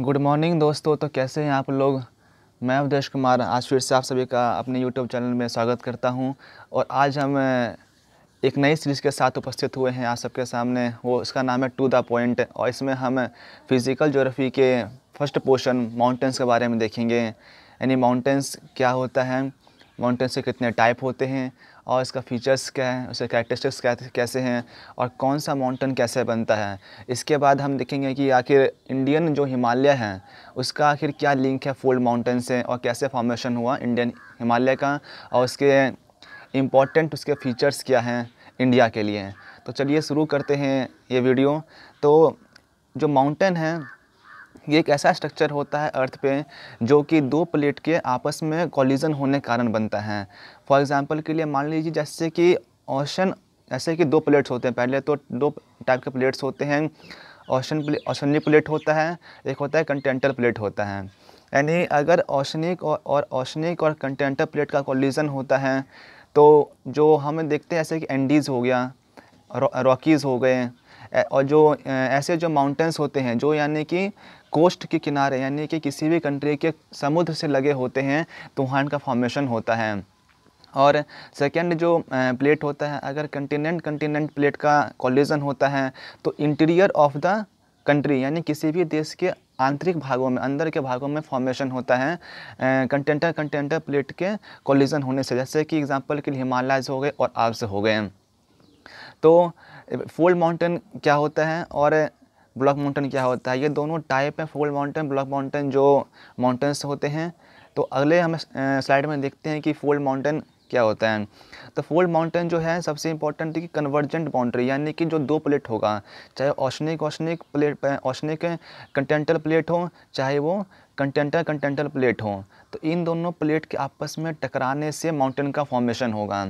good morning दोस्तों तो कैसे हैं आप लोग मैं अवधेश कुमार आज फिर से आप सभी का अपने यूट्यूब चैनल में स्वागत करता हूं और आज हम एक नई सीरीज़ के साथ उपस्थित हुए हैं आप सबके सामने वो इसका नाम है टू द पॉइंट और इसमें हम फिज़िकल जोग्राफी के फर्स्ट पोर्शन माउंटेंस के बारे में देखेंगे यानी माउंटेंस क्या होता है माउंटेंस के कितने टाइप होते हैं और इसका फीचर्स क्या है उसके कैरेक्टरिस्टिक्स कैसे हैं और कौन सा माउंटेन कैसे बनता है इसके बाद हम देखेंगे कि आखिर इंडियन जो हिमालय है उसका आखिर क्या लिंक है फोल्ड माउंटेन से और कैसे फॉर्मेशन हुआ इंडियन हिमालय का और उसके इम्पॉर्टेंट उसके फीचर्स क्या हैं इंडिया के लिए तो चलिए शुरू करते हैं ये वीडियो तो जो माउंटेन है ये एक ऐसा स्ट्रक्चर होता है अर्थ पे जो कि दो प्लेट के आपस में कॉलिजन होने कारण बनता है फॉर एग्ज़ाम्पल के लिए मान लीजिए जैसे कि ओशन जैसे कि दो प्लेट्स होते हैं पहले तो दो टाइप के प्लेट्स होते हैं ओशन प्ले ओशनी प्लेट होता है एक होता है कंटेंटल प्लेट होता है यानी अगर ओशनिक और ओशनिक और कंटेंटल प्लेट का कोलिजन होता है तो जो हम देखते हैं जैसे कि एंडीज़ हो गया रॉकीज़ हो गए और जो ऐसे जो माउंटेंस होते हैं जो यानी कि कोस्ट के किनारे यानी कि किसी भी कंट्री के समुद्र से लगे होते हैं तो वहाँ का फॉर्मेशन होता है और सेकेंड जो प्लेट होता है अगर कंटिनेंट कंटिनेंट प्लेट का कॉलिजन होता है तो इंटीरियर ऑफ द कंट्री यानी किसी भी देश के आंतरिक भागों में अंदर के भागों में फॉर्मेशन होता है कंटेंटर कंटेंटर प्लेट के कॉलिजन होने से जैसे कि एग्जांपल के लिए हिमालयज हो गए और आल्प्स हो गए तो फोल्ड माउंटेन क्या होता है और ब्लॉक माउंटेन क्या होता है ये दोनों टाइप हैं फोल्ड माउंटेन ब्लॉक माउंटेन जो माउंटेंस होते हैं तो अगले हम स्लाइड में देखते हैं कि फोल्ड माउंटेन क्या होता है तो फोल्ड माउंटेन जो है सबसे इंपॉर्टेंट कि कन्वर्जेंट बाउंड्री यानी कि जो दो प्लेट होगा चाहे oceanic oceanic plate oceanic continental plate हो चाहे वो कंटेंटल कंटेंटल प्लेट हो तो इन दोनों प्लेट के आपस में टकराने से माउंटेन का फॉर्मेशन होगा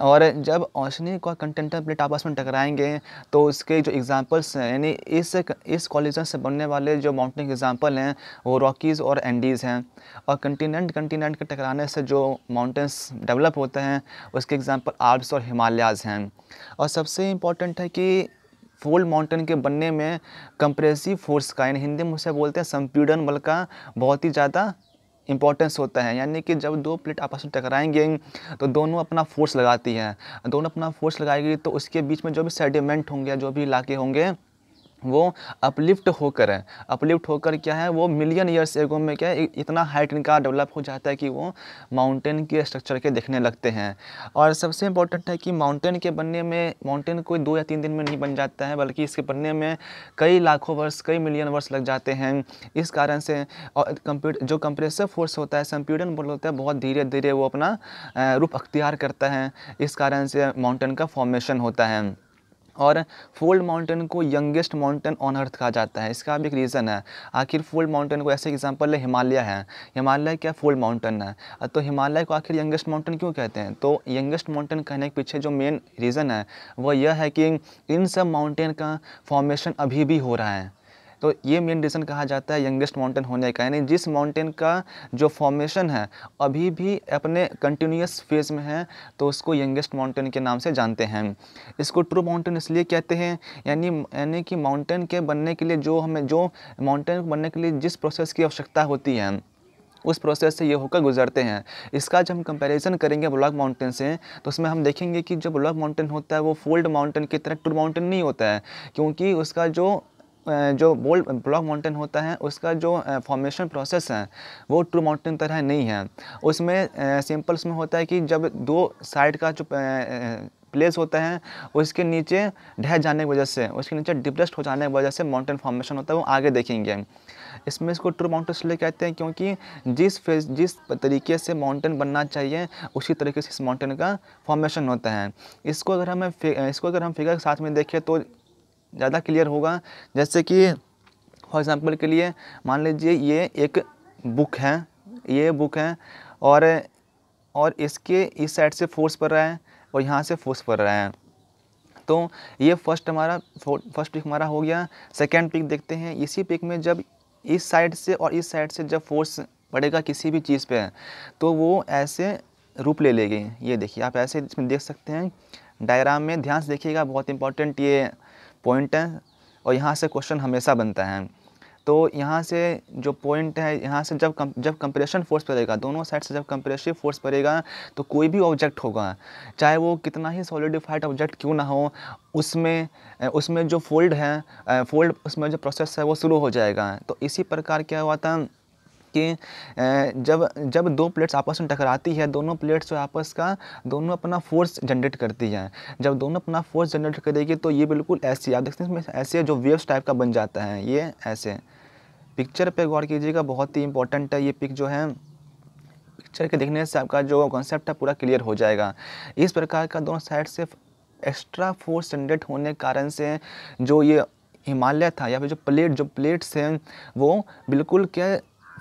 और जब ऑशनी का कंटेंटल प्लेट आपस में टकराएंगे तो उसके जो एग्ज़ाम्पल्स हैं यानी इस इस कॉलेजन से बनने वाले जो माउंटेन एग्ज़ाम्पल हैं वो रॉकीज़ और एंडीज़ हैं और कंटिनेंट कंटिनेंट के टकराने से जो माउंटेंस डेवलप होते हैं उसके एग्ज़ाम्पल आल्प्स और हिमालयाज़ हैं और सबसे इम्पॉर्टेंट है कि फोल्ड माउंटेन के बनने में कंप्रेसिव फोर्स का यानी हिंदी में उसे बोलते हैं संपीड़न बल का बहुत ही ज़्यादा इंपॉर्टेंस होता है यानी कि जब दो प्लेट आपस में टकराएंगे तो दोनों अपना फोर्स लगाती हैं दोनों अपना फोर्स लगाएगी तो उसके बीच में जो भी सेडिमेंट होंगे जो भी इलाके होंगे वो अपलिफ्ट होकर है अपलिफ्ट होकर क्या है वो मिलियन ईयर्स एगो में क्या है इतना हाइट इनका डेवलप हो जाता है कि वो माउंटेन के स्ट्रक्चर के देखने लगते हैं और सबसे इम्पोर्टेंट है कि माउंटेन के बनने में माउंटेन कोई दो या तीन दिन में नहीं बन जाता है बल्कि इसके बनने में कई लाखों वर्ष कई मिलियन वर्ष लग जाते हैं इस कारण से और कंप्यूट जो कंप्रेसर फोर्स होता है संपीडन बल होता है बहुत धीरे धीरे वो अपना रूप अख्तियार करता है इस कारण से माउंटेन का फॉर्मेशन होता है और फोल्ड माउंटेन को यंगेस्ट माउंटेन ऑन अर्थ कहा जाता है इसका भी एक रीज़न है आखिर फोल्ड माउंटेन को ऐसे एग्जांपल है हिमालय है हिमालय क्या फोल्ड माउंटेन है तो हिमालय को आखिर यंगेस्ट माउंटेन क्यों कहते हैं तो यंगेस्ट माउंटेन कहने के पीछे जो मेन रीज़न है वह यह है कि इन सब माउंटेन का फॉर्मेशन अभी भी हो रहा है तो ये मेन रीज़न कहा जाता है यंगेस्ट माउंटेन होने का यानी जिस माउंटेन का जो फॉर्मेशन है अभी भी अपने कंटिन्यूस फेज़ में है तो उसको यंगेस्ट माउंटेन के नाम से जानते हैं इसको ट्रू माउंटेन इसलिए कहते हैं यानी यानी कि माउंटेन के बनने के लिए जो हमें जो माउंटेन बनने के लिए जिस प्रोसेस की आवश्यकता होती है उस प्रोसेस से ये होकर गुजरते हैं इसका जब हम कंपैरिजन करेंगे ब्लॉक माउंटेन से तो उसमें हम देखेंगे कि जो ब्लॉक माउंटेन होता है वो फोल्ड माउंटेन की तरह टूर माउंटेन नहीं होता है क्योंकि उसका जो जो बोल्ड ब्लॉक माउंटेन होता है उसका जो फॉर्मेशन प्रोसेस है वो ट्रू माउंटेन तरह नहीं है उसमें सिंपल उसमें होता है कि जब दो साइड का जो प्लेस होता है उसके नीचे ढह जाने की वजह से उसके नीचे डिप्रेस्ड हो जाने की वजह से माउंटेन फॉर्मेशन होता है वो आगे देखेंगे इसमें इसको ट्रू माउंटेन इसलिए कहते हैं क्योंकि जिस फेज जिस तरीके से माउंटेन बनना चाहिए उसी तरीके से इस माउंटेन का फॉर्मेशन होता है इसको अगर हमें इसको अगर हम फिगर के साथ में देखें तो ज़्यादा क्लियर होगा जैसे कि फॉर एग्ज़ाम्पल के लिए मान लीजिए ये एक बुक है ये बुक है और और इसके इस साइड से फोर्स पड़ रहा है और यहाँ से फोर्स पड़ रहा है तो ये फर्स्ट हमारा फर्स्ट पिक हमारा हो गया सेकेंड पिक देखते हैं इसी पिक में जब इस साइड से और इस साइड से जब फोर्स पड़ेगा किसी भी चीज़ पे तो वो ऐसे रूप ले लेगी ये देखिए आप ऐसे इसमें देख सकते हैं डायग्राम में ध्यान से देखिएगा बहुत इंपॉर्टेंट ये पॉइंट हैं और यहाँ से क्वेश्चन हमेशा बनता है तो यहाँ से जो पॉइंट है यहाँ से जब कम, जब कंप्रेशन फोर्स पड़ेगा दोनों साइड से जब कंप्रेसिव फोर्स पड़ेगा तो कोई भी ऑब्जेक्ट होगा चाहे वो कितना ही सॉलिडिफाइड ऑब्जेक्ट क्यों ना हो उसमें उसमें जो फोल्ड है फोल्ड उसमें जो प्रोसेस है वो शुरू हो जाएगा तो इसी प्रकार क्या हुआ था कि जब जब दो प्लेट्स आपस में टकराती है दोनों प्लेट्स जो आपस का दोनों अपना फोर्स जनरेट करती है जब दोनों अपना फोर्स जनरेट करेगी तो ये बिल्कुल ऐसी आप देखते हैं इसमें ऐसे जो वेव्स टाइप का बन जाता है ये ऐसे पिक्चर पे गौर कीजिएगा बहुत ही इंपॉर्टेंट है ये पिक जो है पिक्चर के देखने से आपका जो कॉन्सेप्ट है पूरा क्लियर हो जाएगा इस प्रकार का दोनों साइड से एक्स्ट्रा फोर्स जनरेट होने के कारण से जो ये हिमालय था या फिर जो प्लेट जो प्लेट्स हैं वो बिल्कुल क्या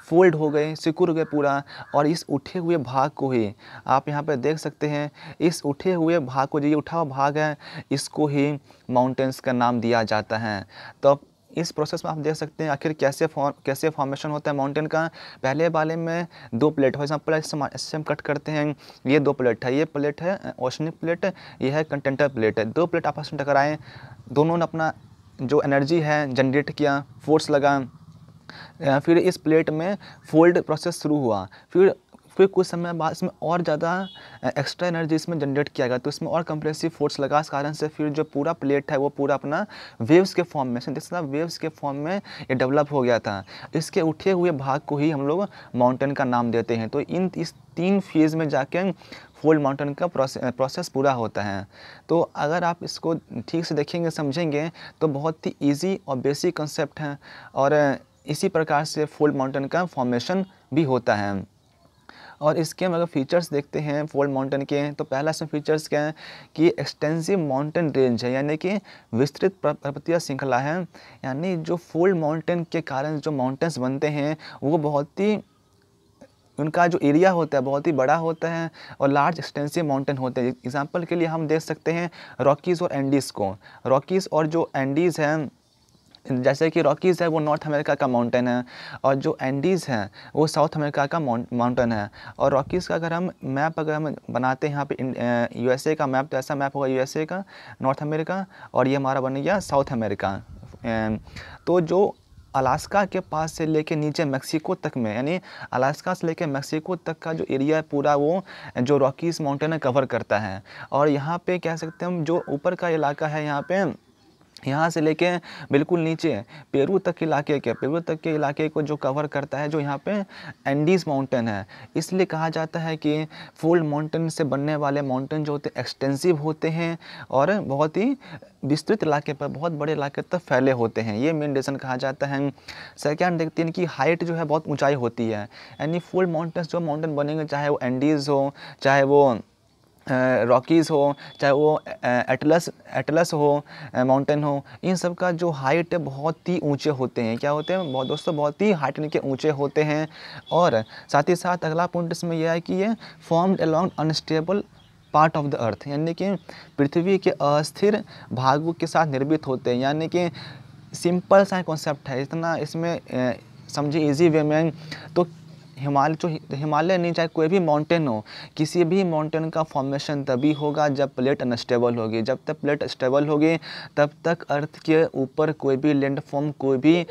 फोल्ड हो गए सिकुड़ गए पूरा और इस उठे हुए भाग को ही आप यहाँ पर देख सकते हैं इस उठे हुए भाग को जो ये उठा हुआ भाग है इसको ही माउंटेंस का नाम दिया जाता है तो इस प्रोसेस में आप देख सकते हैं आखिर कैसे फॉर्म कैसे फॉर्मेशन होता है माउंटेन का पहले वाले में दो प्लेट फॉर एग्जाम्पल ऐसे हम कट करते हैं ये दो प्लेट है ये प्लेट है ओशनिक प्लेट ये है कंटेंटर प्लेट है दो प्लेट आपस में टकराएं दोनों ने अपना जो एनर्जी है जनरेट किया फोर्स लगा फिर इस प्लेट में फोल्ड प्रोसेस शुरू हुआ फिर फिर कुछ समय बाद इसमें और ज़्यादा एक्स्ट्रा एनर्जी इसमें जनरेट किया गया तो इसमें और कंप्रेसिव फोर्स लगा इस कारण से फिर जो पूरा प्लेट है वो पूरा अपना वेव्स के फॉर्म में सिंथेसिस वेव्स के फॉर्म में ये डेवलप हो गया था इसके उठे हुए भाग को ही हम लोग माउंटेन का नाम देते हैं तो इन इस तीन फेज़ में जाके फोल्ड माउंटेन का प्रोसेस प्रोसेस पूरा होता है तो अगर आप इसको ठीक से देखेंगे समझेंगे तो बहुत ही ईजी और बेसिक कंसेप्ट हैं और इसी प्रकार से फोल्ड माउंटेन का फॉर्मेशन भी होता है और इसके हम अगर फीचर्स देखते हैं फोल्ड माउंटेन के तो पहला इसमें फीचर्स क्या है कि एक्सटेंसिव माउंटेन रेंज है यानी कि विस्तृत पर्वतीय श्रृंखला है यानी जो फोल्ड माउंटेन के कारण जो माउंटेंस बनते हैं वो बहुत ही उनका जो एरिया होता है बहुत ही बड़ा होता है और लार्ज एक्सटेंसिव माउंटेन होते हैं एग्जाम्पल के लिए हम देख सकते हैं रॉकीज़ और एंडीज़ को रॉकीज़ और जो एंडीज़ हैं जैसे कि रॉकीज़ है वो नॉर्थ अमेरिका का माउंटेन है और जो एंडीज़ हैं वो साउथ अमेरिका का माउंटेन है और रॉकीज़ का अगर हम मैप अगर हम बनाते हैं यहाँ पे यूएसए का मैप तो ऐसा मैप होगा यूएसए का नॉर्थ अमेरिका और ये हमारा बन गया साउथ अमेरिका तो जो अलास्का के पास से लेके नीचे मेक्सिको तक में यानी अलास्का से लेके मेक्सिको तक का जो एरिया है पूरा वो जो रॉकीज़ माउंटेन कवर करता है और यहाँ पे कह सकते हैं हम जो ऊपर का इलाका है यहाँ पे यहाँ से लेके बिल्कुल नीचे पेरू तक के इलाके के पेरू तक के इलाके को जो कवर करता है जो यहाँ पे एंडीज माउंटेन है इसलिए कहा जाता है कि फोल्ड माउंटेन से बनने वाले माउंटेन जो होते हैं एक्सटेंसिव होते हैं और बहुत ही विस्तृत इलाके पर बहुत बड़े इलाके तक फैले होते हैं ये मेन रीज़न कहा जाता है सेकेंड देखते हैं इनकी हाइट जो है बहुत ऊँचाई होती है यानी फोल्ड माउंटेन्स जो माउंटेन बनेंगे चाहे वो एंडीज़ हो चाहे वो रॉकीज़ हो चाहे वो एटलस एटलस हो माउंटेन हो इन सब का जो हाइट बहुत ही ऊंचे होते हैं क्या होते हैं बहुत दोस्तों बहुत ही हाइट इनके ऊंचे होते हैं और साथ ही साथ अगला पॉइंट इसमें यह है कि ये formed along unstable part of the earth यानी कि पृथ्वी के अस्थिर भागों के साथ निर्मित होते हैं यानी कि सिंपल सा कॉन्सेप्ट है इतना इसमें समझिए इजी वे में तो हिमालय जो हिमालय नहीं चाहे कोई भी माउंटेन हो किसी भी माउंटेन का फॉर्मेशन तभी होगा जब प्लेट अनस्टेबल होगी जब तक प्लेट स्टेबल होगी तब तक अर्थ के ऊपर कोई भी लैंड फॉर्म कोई भी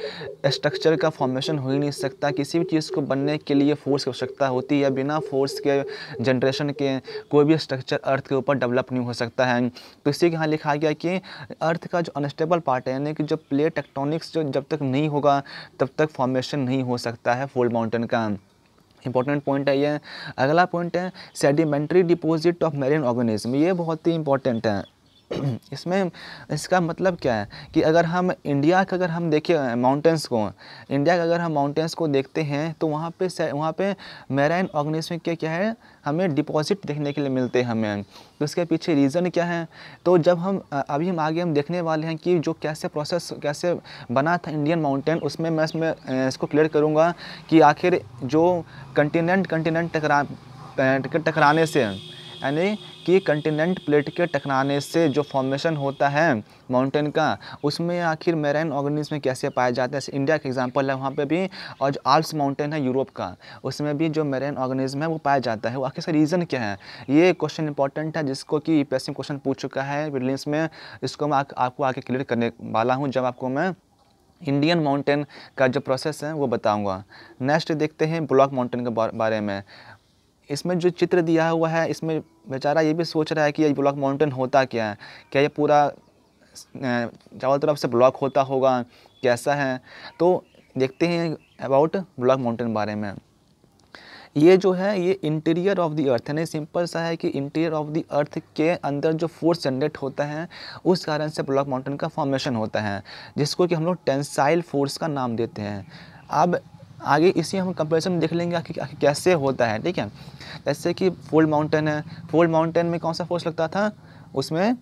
स्ट्रक्चर का फॉर्मेशन हो ही नहीं सकता किसी भी चीज़ को बनने के लिए फोर्स की आवश्यकता होती है बिना फोर्स के जनरेशन के कोई भी स्ट्रक्चर अर्थ के ऊपर डेवलप नहीं हो सकता है तो इसी के यहाँ लिखा गया कि अर्थ का जो अनस्टेबल पार्ट है यानी कि जो प्लेट टेक्टोनिक्स जो जब तक नहीं होगा तब तक फॉर्मेशन नहीं हो सकता है फोल्ड माउंटेन का इंपॉर्टेंट पॉइंट है ये अगला पॉइंट है sedimentary deposit of marine organism ये बहुत ही इंपॉर्टेंट है इसमें इसका मतलब क्या है कि अगर हम इंडिया का अगर हम देखें माउंटेंस को इंडिया का अगर हम माउंटेंस को देखते हैं तो वहाँ पे वहाँ पे मैराइन ऑर्गेनिज्म क्या क्या है हमें डिपॉजिट देखने के लिए मिलते हैं हमें तो इसके पीछे रीज़न क्या है तो जब हम अभी हम आगे हम देखने वाले हैं कि जो कैसे प्रोसेस कैसे बना था इंडियन माउंटेन उसमें मैं इसमें इसको क्लियर करूँगा कि आखिर जो कंटिनेंट कंटिनेंट टकरा टकराने से यानी कि कंटिनेंट प्लेट के टकराने से जो फॉर्मेशन होता है माउंटेन का उसमें आखिर मेरेन ऑर्गेनिज्म कैसे पाए जाते हैं इंडिया का एग्जाम्पल है वहाँ पे भी और जो आल्प्स माउंटेन है यूरोप का उसमें भी जो मेरेन ऑर्गेनिज्म है वो पाया जाता है वो आखिर रीज़न क्या है ये क्वेश्चन इंपॉर्टेंट है जिसको कि पैसिंग क्वेश्चन पूछ चुका है रिलीज में इसको मैं आ, आपको आके क्लियर करने वाला हूँ जब आपको मैं इंडियन माउंटेन का जो प्रोसेस है वो बताऊंगा नेक्स्ट देखते हैं ब्लॉक माउंटेन के बारे में इसमें जो चित्र दिया हुआ है इसमें बेचारा ये भी सोच रहा है कि ये ब्लॉक माउंटेन होता क्या है क्या ये पूरा चारों तरफ से ब्लॉक होता होगा कैसा है तो देखते हैं अबाउट ब्लॉक माउंटेन बारे में ये जो है ये इंटीरियर ऑफ द अर्थ यानी सिंपल सा है कि इंटीरियर ऑफ द अर्थ के अंदर जो फोर्स जनरेट होता है उस कारण से ब्लॉक माउंटेन का फॉर्मेशन होता है जिसको कि हम लोग टेंसाइल फोर्स का नाम देते हैं अब आगे इसी हम कंपेरिजन देख लेंगे कि कैसे होता है ठीक है जैसे कि फोल्ड माउंटेन है फोल्ड माउंटेन में कौन सा फोर्स लगता था उसमें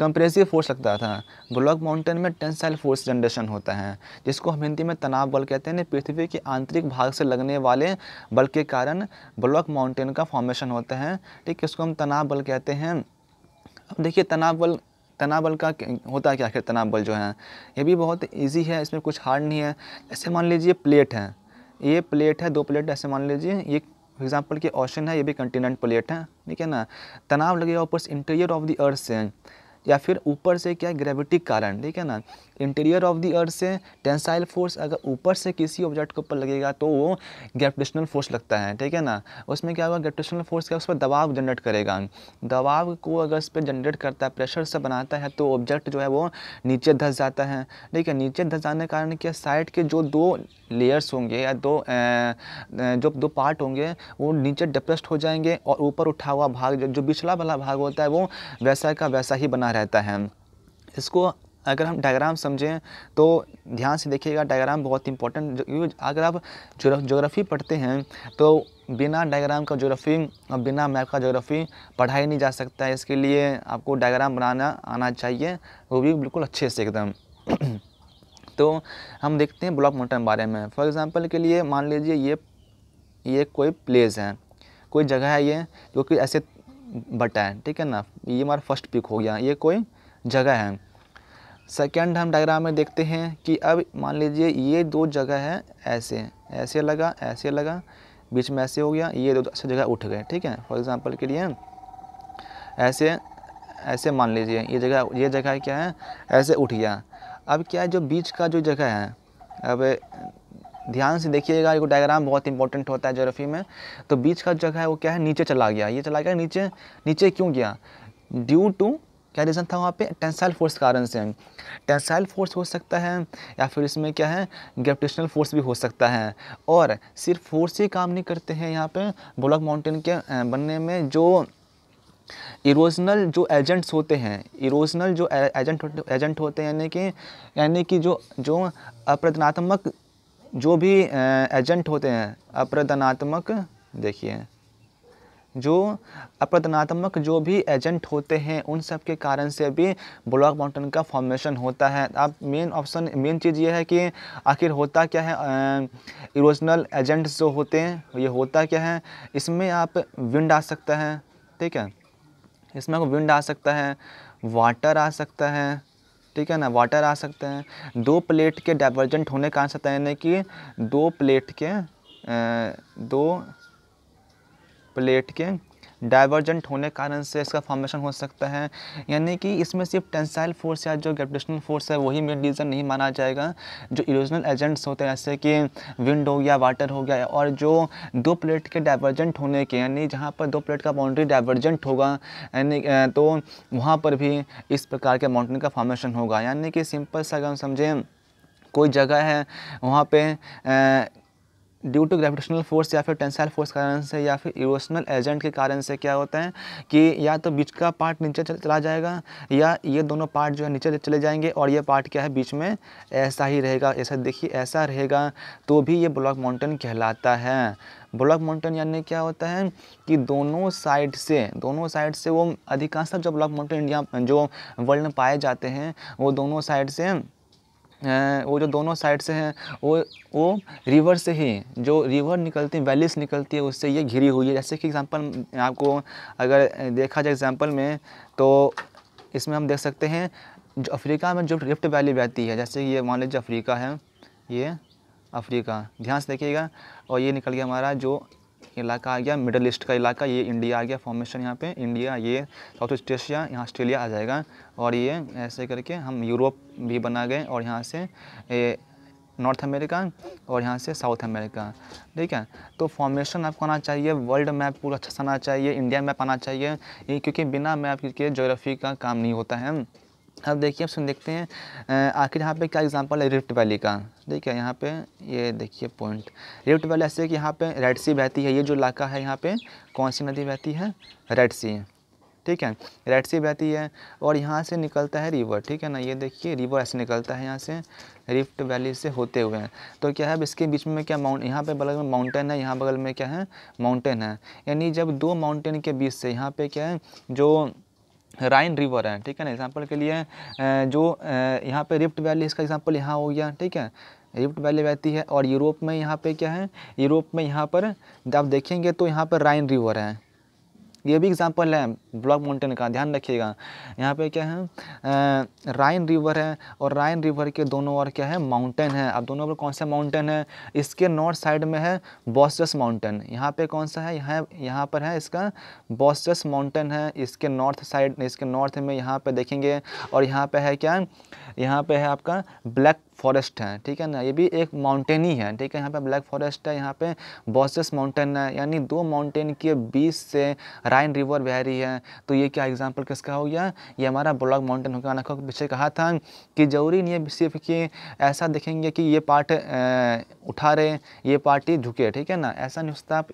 कंप्रेसिव फोर्स लगता था ब्लॉक माउंटेन में टेंसाइल फोर्स जनरेशन होता है जिसको हम हिंदी में तनाव बल कहते हैं पृथ्वी के आंतरिक भाग से लगने वाले बल के कारण ब्लॉक माउंटेन का फॉर्मेशन होता है ठीक है इसको हम तनाव बल कहते हैं अब देखिए तनाव बल तनाव बल का होता है क्या आखिर तनाव बल जो है ये भी बहुत ईजी है इसमें कुछ हार्ड नहीं है ऐसे मान लीजिए प्लेट है ये प्लेट है दो प्लेट ऐसे मान लीजिए ये एग्जाम्पल के ऑशन है ये भी कंटिनेंट प्लेट है ठीक है ना तनाव लगेगा ऊपर इंटीरियर ऑफ द अर्थ से या फिर ऊपर से क्या ग्रेविटी कारण ठीक है ना इंटीरियर ऑफ द अर्थ से टेंसाइल फोर्स अगर ऊपर से किसी ऑब्जेक्ट के ऊपर लगेगा तो वो ग्रेविटेशनल फोर्स लगता है ठीक है ना उसमें क्या होगा ग्रेविटेशनल फोर्स क्या उस पर दबाव जनरेट करेगा दबाव को अगर उस पर जनरेट करता है प्रेशर से बनाता है तो ऑब्जेक्ट जो है वो नीचे धस जाता है ठीक है नीचे धस जाने के कारण क्या साइड के जो दो लेयर्स होंगे या दो जो दो पार्ट होंगे वो नीचे डिप्रेस्ड हो जाएंगे और ऊपर उठा हुआ भाग जो, जो बिछला वाला भाग होता है वो वैसा का वैसा ही बना बना रहता है इसको अगर हम डायग्राम समझें तो ध्यान से देखिएगा डायग्राम बहुत इंपॉर्टेंट अगर आप जोग्राफ़ी पढ़ते हैं तो बिना डायग्राम का जोग्राफ़ी और बिना मैप का जोग्राफ़ी पढ़ाई नहीं जा सकता है इसके लिए आपको डायग्राम बनाना आना चाहिए वो भी बिल्कुल अच्छे से एकदम तो हम देखते हैं ब्लॉक माउंटेन बारे में फॉर एग्ज़ाम्पल के लिए मान लीजिए ये ये कोई प्लेस है कोई जगह है ये जो कि ऐसे बटा है ठीक है ना ये हमारा फर्स्ट पिक हो गया ये कोई जगह है सेकंड हम डायग्राम में देखते हैं कि अब मान लीजिए ये दो जगह है ऐसे ऐसे लगा ऐसे लगा बीच में ऐसे हो गया ये दो जगह उठ गए ठीक है फॉर एग्ज़ाम्पल के लिए ऐसे ऐसे मान लीजिए ये जगह ये जगह क्या है ऐसे उठ गया अब क्या है जो बीच का जो जगह है अब ध्यान से देखिएगा ये डायग्राम बहुत इंपॉर्टेंट होता है जोग्राफी में तो बीच का जगह है वो क्या है नीचे चला गया ये चला गया नीचे नीचे क्यों गया ड्यू टू क्या रीज़न था वहाँ पे टेंसाइल फोर्स कारण से टेंसाइल फोर्स हो सकता है या फिर इसमें क्या है ग्रेविटेशनल फोर्स भी हो सकता है और सिर्फ फोर्स ही काम नहीं करते हैं यहाँ पे ब्लॉक माउंटेन के बनने में जो इरोजनल जो एजेंट्स होते हैं इरोजनल जो एजेंट एजेंट होते हैं यानी कि यानी कि जो जो अप्रदनात्मक जो भी एजेंट होते हैं अप्रदनात्मक देखिए जो अप्रदनात्मक जो भी एजेंट होते हैं उन सब के कारण से भी ब्लॉक माउंटेन का फॉर्मेशन होता है अब मेन ऑप्शन मेन चीज़ ये है कि आखिर होता क्या है इरोजनल एजेंट्स जो होते हैं ये होता क्या है इसमें आप विंड आ सकता है ठीक है इसमें आपको विंड आ सकता है वाटर आ सकता है ठीक है ना वाटर आ सकते हैं दो प्लेट के डाइवर्जेंट होने का आ सकता है यानी कि दो प्लेट के दो प्लेट के डाइवर्जेंट होने के कारण से इसका फॉर्मेशन हो सकता है यानी कि इसमें सिर्फ टेंसाइल फोर्स या जो ग्रेविटेशनल फोर्स है वही मेन रीज़न नहीं माना जाएगा जो इरोजनल एजेंट्स होते हैं जैसे कि विंड हो गया वाटर हो गया और जो दो प्लेट के डाइवर्जेंट होने के यानी जहाँ पर दो प्लेट का बाउंड्री डाइवर्जेंट होगा यानी तो वहाँ पर भी इस प्रकार के माउंटेन का फॉर्मेशन होगा यानी कि सिंपल सा अगर हम समझें कोई जगह है वहाँ पे ड्यू टू ग्रेविटेशनल फोर्स या फिर टेंसाइल फोर्स कारण से या फिर इरोशनल एजेंट के कारण से क्या होता है कि या तो बीच का पार्ट नीचे चला जाएगा या ये दोनों पार्ट जो है नीचे चले जाएंगे और ये पार्ट क्या है बीच में ऐसा ही रहेगा ऐसा देखिए ऐसा रहेगा तो भी ये ब्लॉक माउंटेन कहलाता है ब्लॉक माउंटेन यानी क्या होता है कि दोनों साइड से दोनों साइड से वो अधिकांशतः जो ब्लॉक माउंटेन इंडिया जो वर्ल्ड में पाए जाते हैं वो दोनों साइड से वो जो दोनों साइड से हैं वो वो रिवर से ही जो रिवर निकलती है वैलीस निकलती है उससे ये घिरी हुई है जैसे कि एग्ज़ाम्पल आपको अगर देखा जाए एग्ज़ाम्पल में तो इसमें हम देख सकते हैं जो अफ्रीका में जो रिफ्ट वैली बहती है जैसे ये मान लीजिए अफ्रीका है ये अफ्रीका ध्यान से देखिएगा और ये निकल गया हमारा जो इलाका आ गया मिडल ईस्ट का इलाका ये इंडिया आ गया फॉर्मेशन यहाँ पे इंडिया ये साउथ ईस्ट एशिया यहाँ ऑस्ट्रेलिया आ जाएगा और ये ऐसे करके हम यूरोप भी बना गए और यहाँ से नॉर्थ अमेरिका और यहाँ से साउथ अमेरिका ठीक है तो फॉर्मेशन आपको आना चाहिए वर्ल्ड मैप पूरा अच्छा से आना चाहिए इंडिया मैप आना चाहिए क्योंकि बिना मैप के जोग्राफी का काम नहीं होता है अब देखिए अब सुन देखते हैं आखिर यहाँ पे क्या एग्जांपल है रिफ्ट वैली का ठीक है यहाँ पे ये देखिए पॉइंट रिफ्ट वैली ऐसे कि यहाँ पे रेड सी बहती है ये जो इलाका है यहाँ पे कौन सी नदी बहती है रेड सी ठीक है रेड सी बहती है और यहाँ से निकलता है रिवर ठीक है ना ये देखिए रिवर ऐसे निकलता है यहाँ से रिफ्ट वैली से होते हुए तो क्या है इसके बीच में क्या माउंट यहाँ पे बगल में माउंटेन है यहाँ बगल में क्या है माउंटेन है यानी जब दो माउंटेन के बीच से यहाँ पे क्या है जो राइन रिवर है ठीक है ना एग्ज़ाम्पल के लिए जो यहाँ पे रिफ्ट वैली इसका एग्जाम्पल यहाँ हो गया ठीक है रिफ्ट वैली बहती है और यूरोप में यहाँ पे क्या है यूरोप में यहाँ पर आप देखेंगे तो यहाँ पर राइन रिवर है ये भी एग्जाम्पल है ब्लॉक माउंटेन का ध्यान रखिएगा यहाँ पे क्या है राइन रिवर है और राइन रिवर के दोनों ओर क्या है माउंटेन है अब दोनों ओर कौन सा माउंटेन है इसके नॉर्थ साइड में है बॉस्टस माउंटेन यहाँ पे कौन सा है यहाँ यहाँ पर है इसका बॉस्टस माउंटेन है इसके नॉर्थ साइड इसके नॉर्थ में यहाँ पर देखेंगे और यहाँ पर है क्या यहाँ पर है आपका ब्लैक फॉरेस्ट है ठीक है ना ये भी एक माउंटेन ही है ठीक है यहाँ पे ब्लैक फॉरेस्ट है यहाँ पे बॉसेस माउंटेन है यानी दो माउंटेन के बीच से राइन रिवर बह रही है तो ये क्या एग्जाम्पल किसका हो गया ये हमारा ब्लॉक माउंटेन हो गया मैंने पीछे कहा था कि जरूरी नहीं है सिर्फ कि ऐसा देखेंगे कि ये पार्ट उठा रहे ये पार्टी झुके ठीक है ना ऐसा नहीं होता आप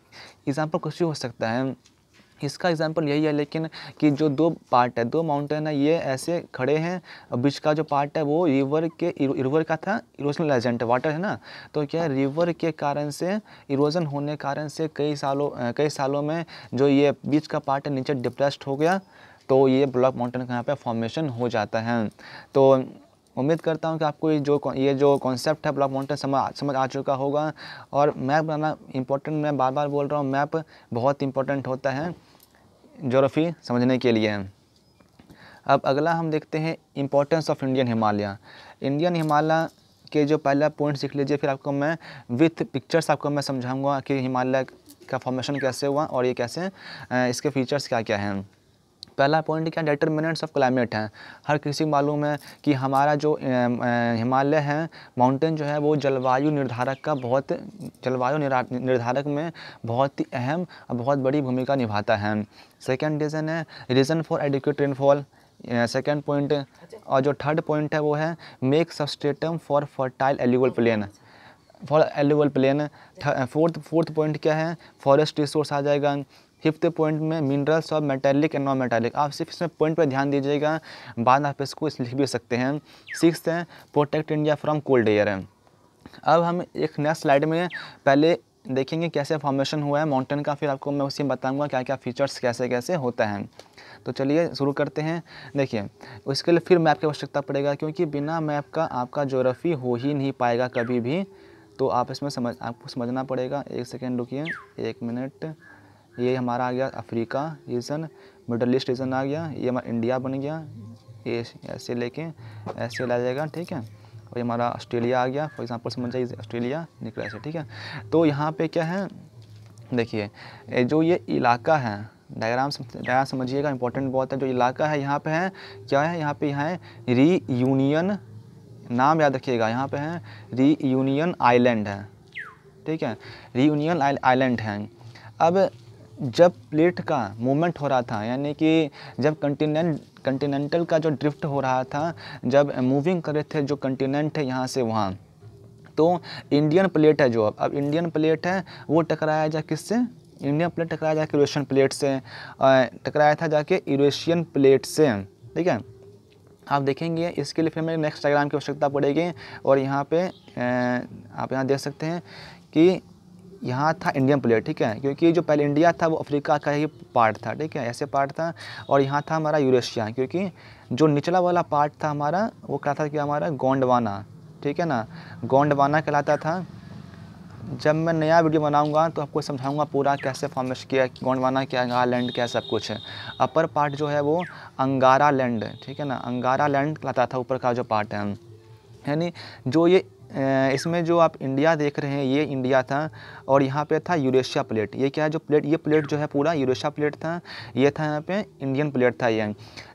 एग्ज़ाम्पल कुछ भी हो सकता है इसका एग्जांपल यही है लेकिन कि जो दो पार्ट है दो माउंटेन है ये ऐसे खड़े हैं बीच का जो पार्ट है वो रिवर के रिवर का था इरोजनल एजेंट वाटर है ना तो क्या रिवर के कारण से इरोजन होने कारण से कई सालों कई सालों में जो ये बीच का पार्ट है नीचे डिप्रेस्ड हो गया तो ये ब्लॉक माउंटेन का यहाँ पर फॉर्मेशन हो जाता है तो उम्मीद करता हूँ कि आपको ये जो ये जो कॉन्सेप्ट है ब्लॉक माउंटेन समझ समझ आ चुका होगा और मैप बनाना इंपॉर्टेंट मैं बार बार बोल रहा हूँ मैप बहुत इंपॉर्टेंट होता है जोग्राफ़ी समझने के लिए अब अगला हम देखते हैं importance of Indian Himalaya Indian Himalaya के जो पहला पॉइंट सीख लीजिए फिर आपको मैं विथ पिक्चर्स आपको मैं समझाऊंगा कि हिमालय का फॉर्मेशन कैसे हुआ और ये कैसे इसके फीचर्स क्या क्या हैं पहला पॉइंट क्या डिटर्मिनेंट्स ऑफ क्लाइमेट हैं हर किसी मालूम है कि हमारा जो हिमालय है माउंटेन जो है वो जलवायु निर्धारक का बहुत जलवायु निर्धारक में बहुत ही अहम और बहुत बड़ी भूमिका निभाता है सेकेंड रीज़न है reason for adequate rainfall second point और जो थर्ड पॉइंट है वो है make substratum for fertile alluvial plain for alluvial plain fourth fourth point क्या है फॉरेस्ट रिसोर्स आ जाएगा फिफ्थ पॉइंट में मिनरल्स और मेटेलिक एंड नॉन मेटेलिक आप सिर्फ इसमें पॉइंट पर ध्यान दीजिएगा बाद आप इसको इस लिख भी सकते हैं सिक्स है protect India from cold air है अब हम एक नेक्स्ट स्लाइड में पहले देखेंगे कैसे फॉर्मेशन हुआ है माउंटेन का फिर आपको मैं उसी में बताऊंगा क्या क्या फीचर्स कैसे कैसे होता है तो चलिए शुरू करते हैं देखिए उसके लिए फिर मैप की आवश्यकता पड़ेगा क्योंकि बिना मैप का आपका जोग्राफी हो ही नहीं पाएगा कभी भी तो आप इसमें समझ आपको समझना पड़ेगा एक सेकेंड रुकिए एक मिनट ये हमारा आ गया Africa region middle east region आ गया ये हमारा इंडिया बन गया ये ऐसे लेके ऐसे ला जाएगा ठीक है और ये हमारा ऑस्ट्रेलिया आ गया फॉर एग्जांपल समझ जाइए ऑस्ट्रेलिया निकला ऐसे ठीक है तो यहाँ पे क्या है देखिए जो ये इलाका है डायग्राम डायग्राम समझिएगा इंपॉर्टेंट बहुत है जो इलाका है यहाँ पर है क्या है यहाँ पर यहाँ है री यूनियन नाम याद रखिएगा यहाँ पर है री यूनियन आइलैंड है ठीक है री यूनियन आइलैंड है अब जब प्लेट का मूवमेंट हो रहा था यानी कि जब कंटिनेंट कंटिनेंटल का जो ड्रिफ्ट हो रहा था जब मूविंग कर रहे थे जो कंटिनेंट है यहाँ से वहाँ तो इंडियन प्लेट है जो अब अब इंडियन प्लेट है वो टकराया जाए किससे इंडियन प्लेट टकराया जाकर यूरेशियन प्लेट से टकराया था जाके यूरेशियन प्लेट से ठीक है आप देखेंगे इसके लिए फिर हमें नेक्स्ट डायग्राम की आवश्यकता पड़ेगी और यहाँ पे आप यहाँ देख सकते हैं कि यहाँ था इंडियन प्लेयर ठीक है क्योंकि जो पहले इंडिया था वो अफ्रीका का ही पार्ट था ठीक है ऐसे पार्ट था और यहाँ था हमारा यूरेशिया क्योंकि जो निचला वाला पार्ट था हमारा वो कहता था कि हमारा गोंडवाना ठीक है ना गोंडवाना कहलाता था जब मैं नया वीडियो बनाऊंगा तो आपको समझाऊंगा पूरा कैसे फॉर्मेश किया गोंडवाना क्या लैंड क्या सब कुछ है अपर पार्ट जो है वो अंगारा लैंड ठीक है ना अंगारा लैंड कहलाता था ऊपर का जो पार्ट है यानी जो ये इसमें जो आप इंडिया देख रहे हैं ये इंडिया था और यहाँ पे था यूरेशिया प्लेट ये क्या है जो प्लेट ये प्लेट जो है पूरा यूरेशिया प्लेट था ये था यहाँ पे इंडियन प्लेट था ये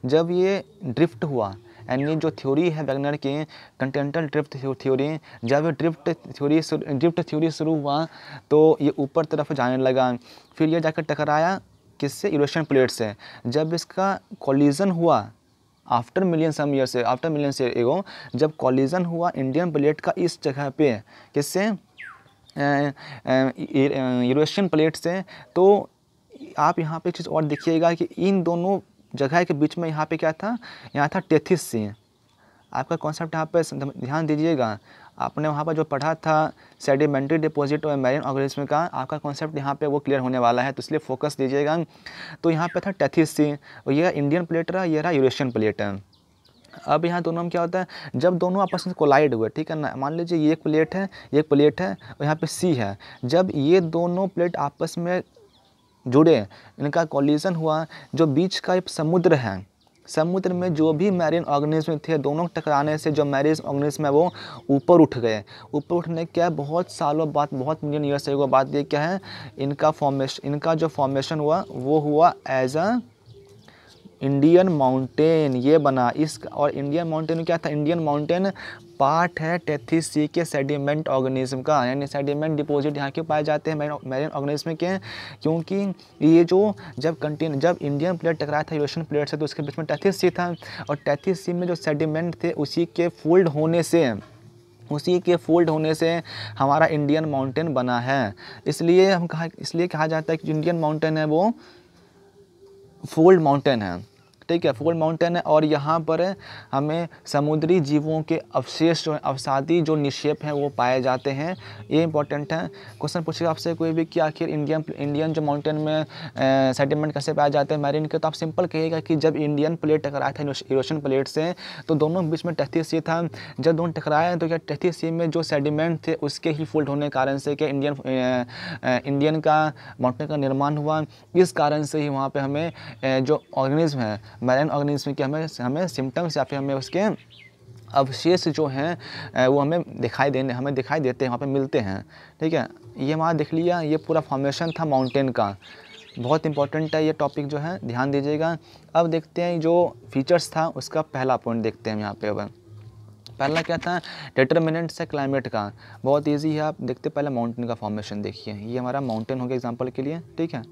जब ये ड्रिफ्ट हुआ यानी जो थ्योरी है वैगनर की कंटिनेंटल ड्रिफ्ट थ्योरी जब ड्रिफ्ट थ्योरी ड्रिफ्ट थ्योरी शुरू हुआ तो ये ऊपर तरफ जाने लगा फिर ये जाकर टकराया किससे यूरेशियन प्लेट से जब इसका कॉलिजन हुआ आफ्टर मिलियन सम ईयर से आफ्टर मिलियन से एगो जब कॉलिजन हुआ इंडियन प्लेट का इस जगह पे किससे यूरोशियन प्लेट से तो आप यहाँ पे चीज़ और देखिएगा कि इन दोनों जगह के बीच में यहाँ पे क्या था यहाँ था टेथिस सी आपका कॉन्सेप्ट यहाँ पर ध्यान दीजिएगा आपने वहाँ पर जो पढ़ा था सेडिमेंट्री डिपॉजिट और मैरिन ऑर्गेनिज्म का आपका कॉन्सेप्ट यहाँ पे वो क्लियर होने वाला है तो इसलिए फोकस दीजिएगा तो यहाँ पे था सी और यह इंडियन प्लेट रहा यह रहा यूरेशियन प्लेट है अब यहाँ दोनों में क्या होता है जब दोनों आपस में कोलाइड हुए ठीक है ना मान लीजिए ये एक प्लेट है ये एक प्लेट है और यहाँ पर सी है जब ये दोनों प्लेट आपस में जुड़े इनका कॉलिजन हुआ जो बीच का एक समुद्र है समुद्र में जो भी मैरिन ऑर्गेनिज्म थे दोनों टकराने से जो मैरिन ऑर्गेनिज्म है वो ऊपर उठ गए ऊपर उठने क्या है बहुत सालों बाद बहुत मिलियन ईयर्स के बाद बात ये क्या है इनका फॉर्मेशन इनका जो फॉर्मेशन हुआ वो हुआ एज अ इंडियन माउंटेन ये बना इस और इंडियन माउंटेन क्या था इंडियन माउंटेन पार्ट है सी के सेडिमेंट ऑर्गेनिज्म का यानी सेडिमेंट डिपॉजिट यहाँ क्यों पाए जाते हैं मैरिन ऑर्गेनिज्म के क्योंकि ये जो जब कंटिन्यू जब इंडियन प्लेट टकराया था यूरोशियन प्लेट से तो उसके बीच में सी था और सी में जो सेडिमेंट थे उसी के फोल्ड होने से उसी के फोल्ड होने से हमारा इंडियन माउंटेन बना है इसलिए हम कहा इसलिए कहा जाता है कि जो इंडियन माउंटेन है वो फोल्ड माउंटेन है ठीक है फूल माउंटेन है और यहाँ पर हमें समुद्री जीवों के अवशेष जो अवसादी जो निक्षेप हैं वो पाए जाते हैं ये इंपॉर्टेंट है क्वेश्चन पूछेगा आपसे कोई भी कि आखिर इंडियन इंडियन जो माउंटेन में सेटलमेंट कैसे पाए जाते हैं मैरिन के तो आप सिंपल कहिएगा कि जब इंडियन प्लेट टकराया था यूरोशियन प्लेट से तो दोनों बीच में टहती सी था जब दोनों टकराए तो क्या टहती सी में जो सेडिमेंट थे उसके ही फोल्ड होने के कारण से क्या इंडियन इंडियन का माउंटेन का निर्माण हुआ इस कारण से ही वहाँ पर हमें जो ऑर्गेनिज्म है मैरन ऑर्गेनिज्म के हमें हमें सिम्टम्स या फिर हमें उसके अवशेष जो हैं वो हमें दिखाई देने हमें दिखाई देते हैं वहाँ पे मिलते हैं ठीक है ये वहाँ देख लिया ये पूरा फॉर्मेशन था माउंटेन का बहुत इंपॉर्टेंट है ये टॉपिक जो है ध्यान दीजिएगा अब देखते हैं जो फीचर्स था उसका पहला पॉइंट देखते हैं यहाँ पे अब पहला क्या था डिटर्मिनेंट्स है क्लाइमेट का बहुत ईजी है आप देखते पहले माउंटेन का फॉर्मेशन देखिए ये हमारा माउंटेन हो गया एग्जाम्पल के लिए ठीक है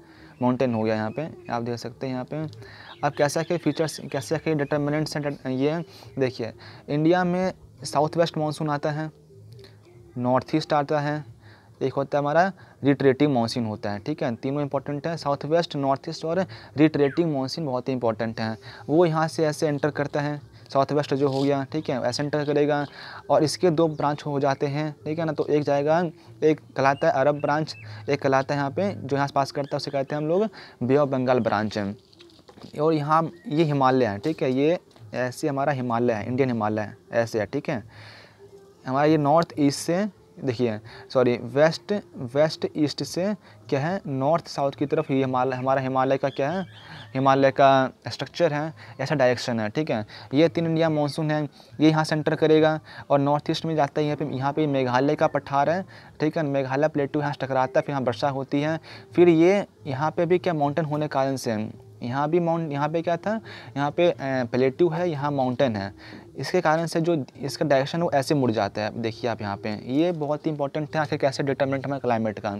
माउंटेन हो गया यहाँ पे आप देख सकते हैं यहाँ पे अब कैसे के फीचर्स कैसे के डिटर्मिनेंट्स हैं ये देखिए इंडिया में साउथ वेस्ट मानसून आता है नॉर्थ ईस्ट आता है एक होता है हमारा रिट्रेटिंग मानसून होता है ठीक है तीनों इंपॉर्टेंट है साउथ वेस्ट नॉर्थ ईस्ट और रिट्रेटिंग मानसून बहुत ही इंपॉर्टेंट है वो यहाँ से ऐसे एंटर करता है साउथ वेस्ट जो हो गया ठीक है ऐसे एंटर करेगा और इसके दो ब्रांच हो जाते हैं ठीक है ना तो एक जाएगा एक कहलाता है अरब ब्रांच एक कहलाता है यहाँ पे जो यहाँ पास करता है उसे कहते हैं हम लोग बे ऑफ बंगाल ब्रांच है और यहाँ ये हिमालय है ठीक है ये ऐसे हमारा हिमालय है इंडियन हिमालय है ऐसे है ठीक है हमारा ये नॉर्थ ईस्ट से देखिए सॉरी वेस्ट वेस्ट ईस्ट से क्या है नॉर्थ साउथ की तरफ ये हिमालय हमारा हिमालय का क्या है हिमालय का स्ट्रक्चर है ऐसा डायरेक्शन है ठीक है ये तीन इंडिया मानसून है ये यहाँ सेंटर करेगा और नॉर्थ ईस्ट में जाता है यहाँ पे यहाँ पे मेघालय का पठार है ठीक है मेघालय प्लेटू यहाँ टकराता है फिर यहाँ वर्षा होती है फिर ये यहाँ पर भी क्या माउंटेन होने कारण से यहाँ भी माउंट यहाँ पे क्या था यहाँ पे प्लेट्यू है यहाँ माउंटेन है इसके कारण से जो इसका डायरेक्शन वो ऐसे मुड़ जाता है देखिए आप यहाँ पे ये बहुत ही इंपॉर्टेंट है आखिर कैसे डिटर्मिनेंट हमारे क्लाइमेट का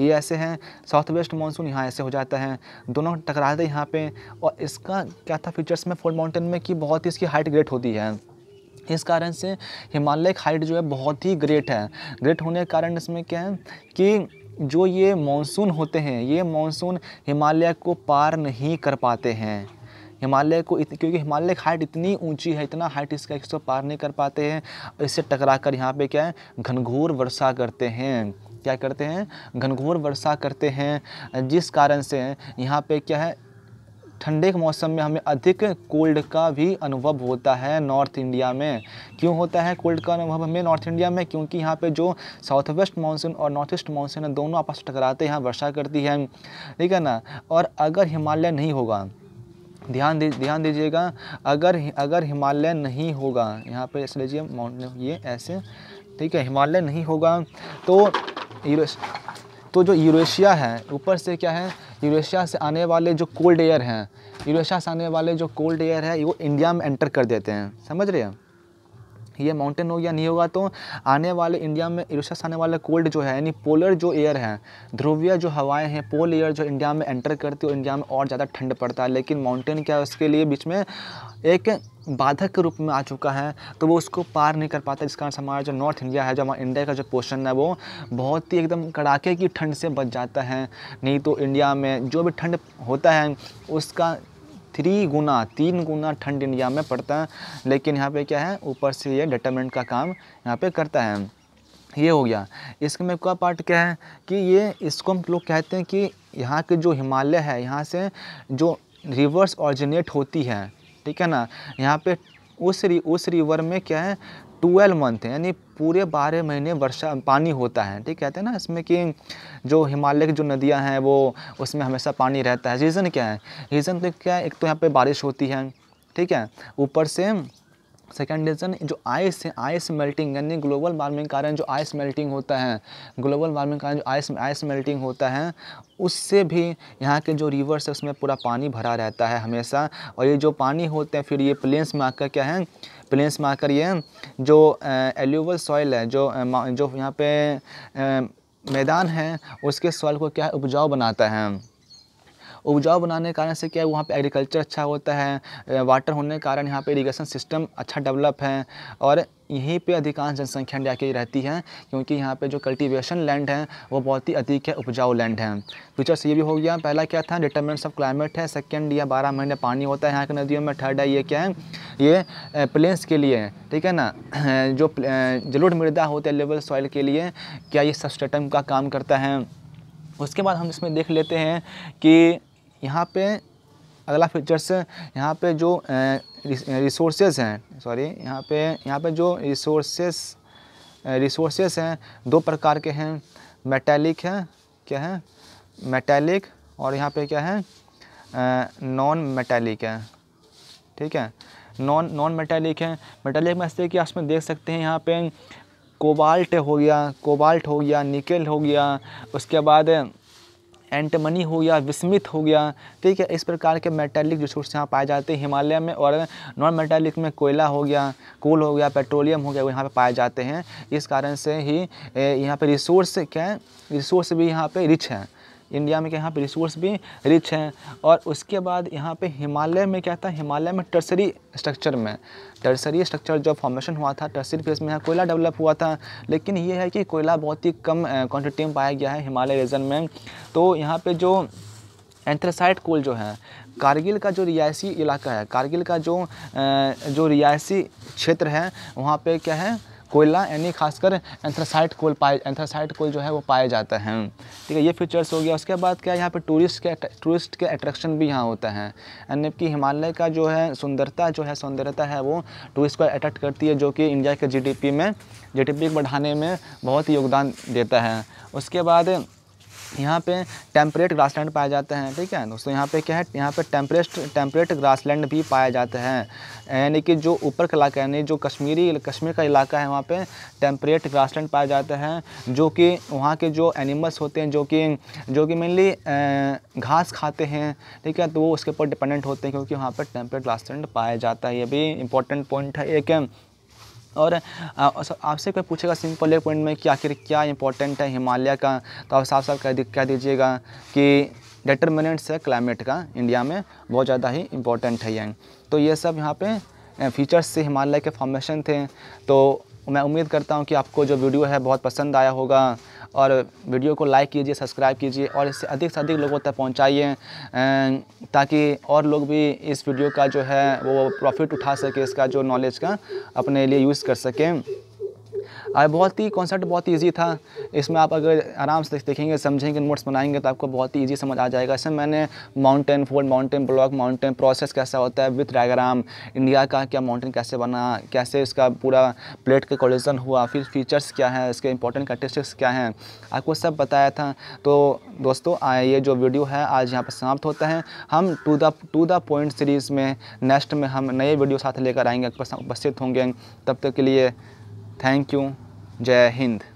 ये ऐसे हैं साउथ वेस्ट मानसून यहाँ ऐसे हो जाता है दोनों टकराते हैं यहाँ पर और इसका क्या था फीचर्स में फोल्ड माउंटेन में कि बहुत ही इसकी हाइट ग्रेट होती है इस कारण से हिमालय हाइट जो है बहुत ही ग्रेट है ग्रेट होने के कारण इसमें क्या है कि जो ये मानसून होते हैं ये मानसून हिमालय को पार नहीं कर पाते हैं हिमालय को इत, क्योंकि हिमालय की हाइट इतनी ऊंची है इतना हाइट इसका इसको पार नहीं कर पाते हैं इससे टकरा कर यहाँ पे क्या है घनघोर वर्षा करते हैं क्या करते हैं घनघोर वर्षा करते हैं जिस कारण से यहाँ पे क्या है ठंडे के मौसम में हमें अधिक कोल्ड का भी अनुभव होता है नॉर्थ इंडिया में क्यों होता है कोल्ड का अनुभव हमें नॉर्थ इंडिया में क्योंकि यहाँ पे जो साउथ वेस्ट मानसून और नॉर्थ ईस्ट मानसून है दोनों आपस टकराते हैं वर्षा करती है ठीक है ना और अगर हिमालय नहीं होगा ध्यान दे ध्यान दीजिएगा अगर अगर हिमालय नहीं होगा यहाँ पर ऐसे लीजिए माउंटेन ये ऐसे ठीक है हिमालय नहीं होगा तो तो जो यूरेशिया है ऊपर से क्या है यूरेशिया से आने वाले जो कोल्ड एयर हैं यूरेशिया से आने वाले जो कोल्ड एयर है वो इंडिया में एंटर कर देते हैं समझ रहे हैं ये माउंटेन हो या नहीं होगा तो आने वाले इंडिया में ईर्षा से आने वाला कोल्ड जो है यानी पोलर जो एयर है ध्रुवीय जो हवाएं हैं पोल एयर जो इंडिया में एंटर करती है इंडिया में और ज़्यादा ठंड पड़ता है लेकिन माउंटेन क्या है उसके लिए बीच में एक बाधक के रूप में आ चुका है तो वो उसको पार नहीं कर पाता जिस कारण हमारा जो नॉर्थ इंडिया है जो हमारा इंडिया का जो पोर्शन है वो बहुत ही एकदम कड़ाके की ठंड से बच जाता है नहीं तो इंडिया में जो भी ठंड होता है उसका थ्री गुना तीन गुना ठंड इंडिया में पड़ता है लेकिन यहाँ पे क्या है ऊपर से ये डिटर्मेंट का काम यहाँ पे करता है ये हो गया इसके में का पार्ट क्या है कि ये इसको हम लोग कहते हैं कि यहाँ के जो हिमालय है यहाँ से जो रिवर्स ऑरिजिनेट होती है ठीक है ना यहाँ पे उस रि, उस रिवर में क्या है ट्वेल्व मंथ है यानी पूरे बारह महीने वर्षा पानी होता है ठीक कहते हैं ना इसमें कि जो हिमालय की जो नदियाँ हैं वो उसमें हमेशा पानी रहता है रीज़न क्या है रीज़न तो क्या है एक तो यहाँ पर बारिश होती है ठीक है ऊपर से सेकेंड रीज़न जो आइस है आइस मेल्टिंग यानी ग्लोबल वार्मिंग कारण जो आइस मेल्टिंग होता है ग्लोबल वार्मिंग कारण जो आइस आइस मेल्टिंग होता है उससे भी यहाँ के जो रिवर्स है उसमें पूरा पानी भरा रहता है हमेशा और ये जो पानी होते हैं फिर ये प्लेन्स में आकर क्या है प्लेन्स में आकर ये जो एल्यूबल सॉइल है जो जो यहाँ पे मैदान है उसके सॉइल को क्या उपजाऊ बनाता है उपजाऊ बनाने के कारण से क्या है वहाँ पर एग्रीकल्चर अच्छा होता है वाटर होने के कारण यहाँ पर इरीगेशन सिस्टम अच्छा डेवलप है और यहीं पे अधिकांश जनसंख्या इंडिया की रहती है क्योंकि यहाँ पे जो कल्टीवेशन लैंड है वो बहुत ही अधिक है उपजाऊ लैंड है फीचर्स ये भी हो गया पहला क्या था डिटर्मेंट्स ऑफ क्लाइमेट है सेकेंड या बारह महीने पानी होता है यहाँ के नदियों में थर्ड है ये क्या है ये प्लेन्स के लिए ठीक है ना जो जलोढ़ मृदा होते हैं लेवल सॉइल के लिए क्या ये सबस्टेटम का काम करता है उसके बाद हम इसमें देख लेते हैं कि यहाँ पे अगला फीचर्स यहाँ पे जो रिसोर्सेज हैं सॉरी यहाँ पे यहाँ पे जो रिसोर्सेस रिसोर्सेस हैं दो प्रकार के हैं मेटेलिक है क्या है मेटेलिक और यहाँ पे क्या है नॉन मेटेलिक है ठीक है नॉन नॉन मेटेलिक है मेटेलिक में ऐसे कि आप इसमें देख सकते हैं यहाँ पे कोबाल्ट हो गया कोबाल्ट हो गया निकल हो गया उसके बाद एंटमनी हो गया विस्मित हो गया ठीक है इस प्रकार के मेटेलिक रिसोर्स यहाँ पाए जाते हैं हिमालय में और नॉन मेटेलिक में कोयला हो गया कोल हो गया पेट्रोलियम हो गया वो यहाँ पर पाए जाते हैं इस कारण से ही यहाँ पर रिसोर्स क्या है रिसोर्स भी यहाँ पर रिच है इंडिया में क्या यहाँ पर रिसोर्स भी रिच हैं और उसके बाद यहाँ पे हिमालय में क्या था हिमालय में टर्सरी स्ट्रक्चर में टर्सरी स्ट्रक्चर जो फॉर्मेशन हुआ था टर्सरी फेस में यहाँ कोयला डेवलप हुआ था लेकिन ये है कि कोयला बहुत ही कम क्वान्टिटी में पाया गया है हिमालय रीजन में तो यहाँ पर जो एंथ्रेसाइड कोल जो है कारगिल का जो रियासी इलाका है कारगिल का जो जो रियासी क्षेत्र है वहाँ पे क्या है कोयला यानी खासकर एंथ्रासाइट कोल पाए एंथ्रासाइट कोल जो है वो पाया जाता है ठीक है ये फीचर्स हो गया उसके बाद क्या यहाँ पर टूरिस्ट के टूरिस्ट के अट्रैक्शन भी यहाँ होता है यानी कि हिमालय का जो है सुंदरता जो है सौंदर्यता है वो टूरिस्ट को अट्रैक्ट करती है जो कि इंडिया के जी में जी बढ़ाने में बहुत ही योगदान देता है उसके बाद यहाँ पे टेम्परेट ग्रासलैंड पाए जाते हैं ठीक है दोस्तों यहाँ पे क्या है यहाँ पे टेम्परेट टेम्परेट ग्रासलैंड भी पाए जाते हैं यानी कि जो ऊपर का इलाका यानी जो कश्मीरी कश्मीर का इलाका है वहाँ पे टेम्परेट ग्रासलैंड पाए जाते हैं जो कि वहाँ के जो एनिमल्स होते हैं जो कि जो कि मेनली घास खाते हैं ठीक है तो वो उसके ऊपर डिपेंडेंट होते हैं क्योंकि वहाँ पर टेम्परेट ग्रासलैंड पाया जाता है ये भी इंपॉर्टेंट पॉइंट है एक और आपसे कोई पूछेगा सिंपल एक पॉइंट में कि आखिर क्या इंपॉर्टेंट है हिमालय का तो आप साफ साफ कह दी, कह दीजिएगा कि डिटर्मिनेंट्स है क्लाइमेट का इंडिया में बहुत ज़्यादा ही इम्पोर्टेंट है ये तो ये सब यहाँ पे फीचर्स से हिमालय के फॉर्मेशन थे तो मैं उम्मीद करता हूँ कि आपको जो वीडियो है बहुत पसंद आया होगा और वीडियो को लाइक कीजिए सब्सक्राइब कीजिए और इससे अधिक से अधिक लोगों तक पहुँचाइए ताकि और लोग भी इस वीडियो का जो है वो प्रॉफिट उठा सके इसका जो नॉलेज का अपने लिए यूज़ कर सकें और बहुत ही कॉन्सेप्ट बहुत ईजी था इसमें आप अगर आराम से देखेंगे समझेंगे नोट्स बनाएंगे तो आपको बहुत ही ईजी समझ आ जाएगा इसमें मैंने mountain fold mountain block mountain process कैसा होता है विथ डायग्राम इंडिया का क्या माउंटेन कैसे बना कैसे इसका पूरा प्लेट का कोलिजन हुआ फिर फीचर्स क्या है इसके इंपॉर्टेंट कैटिस्टिक्स क्या हैं आपको सब बताया था तो दोस्तों ये जो वीडियो है आज यहाँ पर समाप्त होता है हम to the to the point series में नेक्स्ट में हम नए वीडियो साथ लेकर आएंगे उपस्थित होंगे तब तक के लिए थैंक यू जय हिंद